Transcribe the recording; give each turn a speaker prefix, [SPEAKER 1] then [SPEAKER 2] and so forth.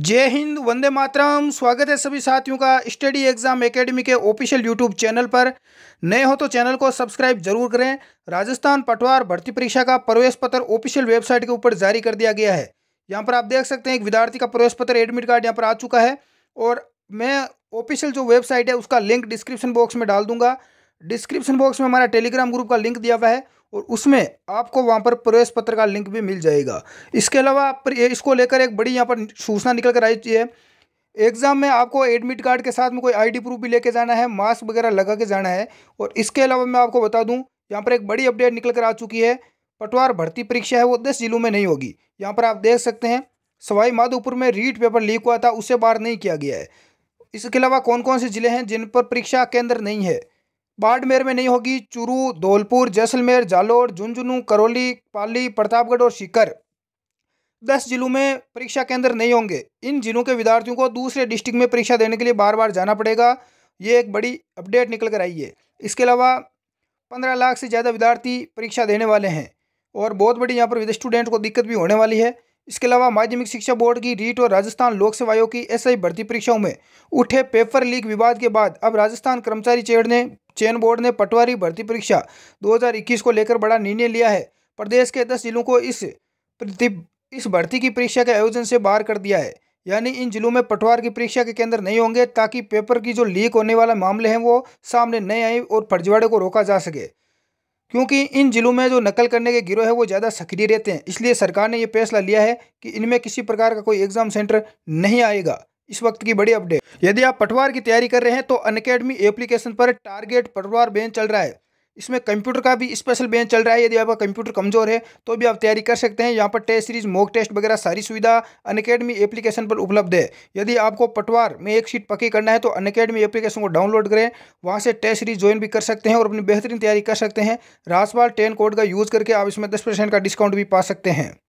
[SPEAKER 1] जय हिंद वंदे मातरम स्वागत है सभी साथियों का स्टडी एग्जाम एकेडमी के ऑफिशियल यूट्यूब चैनल पर नए हो तो चैनल को सब्सक्राइब जरूर करें राजस्थान पटवार भर्ती परीक्षा का प्रवेश पत्र ऑफिशियल वेबसाइट के ऊपर जारी कर दिया गया है यहाँ पर आप देख सकते हैं एक विद्यार्थी का प्रवेश पत्र एडमिट कार्ड यहाँ पर आ चुका है और मैं ऑफिशियल जो वेबसाइट है उसका लिंक डिस्क्रिप्शन बॉक्स में डाल दूंगा डिस्क्रिप्शन बॉक्स में हमारा टेलीग्राम ग्रुप का लिंक दिया हुआ है और उसमें आपको वहाँ पर प्रवेश पत्र का लिंक भी मिल जाएगा इसके अलावा पर इसको लेकर एक बड़ी यहाँ पर सूचना निकल कर आई है एग्ज़ाम में आपको एडमिट कार्ड के साथ में कोई आईडी प्रूफ भी लेके जाना है मास्क वगैरह लगा के जाना है और इसके अलावा मैं आपको बता दूं यहाँ पर एक बड़ी अपडेट निकल कर आ चुकी है पटवार भर्ती परीक्षा है वो दस जिलों में नहीं होगी यहाँ पर आप देख सकते हैं सवाई माधोपुर में रीट पेपर लीक हुआ था उसे बार नहीं किया गया है इसके अलावा कौन कौन से ज़िले हैं जिन पर परीक्षा केंद्र नहीं है बाड़मेर में नहीं होगी चूरू धौलपुर जैसलमेर जालोर झुंझुनू करौली पाली प्रतापगढ़ और शिकर दस जिलों में परीक्षा केंद्र नहीं होंगे इन जिलों के विद्यार्थियों को दूसरे डिस्ट्रिक्ट में परीक्षा देने के लिए बार बार जाना पड़ेगा ये एक बड़ी अपडेट निकल कर आई है इसके अलावा पंद्रह लाख से ज़्यादा विद्यार्थी परीक्षा देने वाले हैं और बहुत बड़ी यहाँ पर स्टूडेंट को दिक्कत भी होने वाली है इसके अलावा माध्यमिक शिक्षा बोर्ड की रीट और राजस्थान लोक सेवा आयोग की एसआई भर्ती परीक्षाओं में उठे पेपर लीक विवाद के बाद अब राजस्थान कर्मचारी चेयर ने चयन बोर्ड ने पटवारी भर्ती परीक्षा 2021 को लेकर बड़ा निर्णय लिया है प्रदेश के दस जिलों को इस इस भर्ती की परीक्षा के आयोजन से बाहर कर दिया है यानी इन जिलों में पटवार की परीक्षा के केंद्र नहीं होंगे ताकि पेपर की जो लीक होने वाला मामले हैं वो सामने नहीं आए और फर्जीवाड़े को रोका जा सके क्योंकि इन जिलों में जो नकल करने के गिरोह है वो ज़्यादा सक्रिय रहते हैं इसलिए सरकार ने ये फैसला लिया है कि इनमें किसी प्रकार का कोई एग्ज़ाम सेंटर नहीं आएगा इस वक्त की बड़ी अपडेट यदि आप पटवार की तैयारी कर रहे हैं तो अनकेडमी एप्लीकेशन पर टारगेट पटवार बेंच चल रहा है इसमें कंप्यूटर का भी स्पेशल बेंच चल रहा है यदि आपका कंप्यूटर कमजोर है तो भी आप तैयारी कर सकते हैं यहाँ पर टेस्ट सीरीज मॉक टेस्ट वगैरह सारी सुविधा अनकेडमी एप्लीकेशन पर उपलब्ध है यदि आपको पटवार में एक सीट पक्की करना है तो अनकेडमी एप्लीकेशन को डाउनलोड करें वहाँ से टेस्ट सीरीज ज्वाइन भी कर सकते हैं और अपनी बेहतरीन तैयारी कर सकते हैं रासवाल टेन कोड का यूज़ करके आप इसमें दस परसेंट का डिस्काउंट भी पा सकते हैं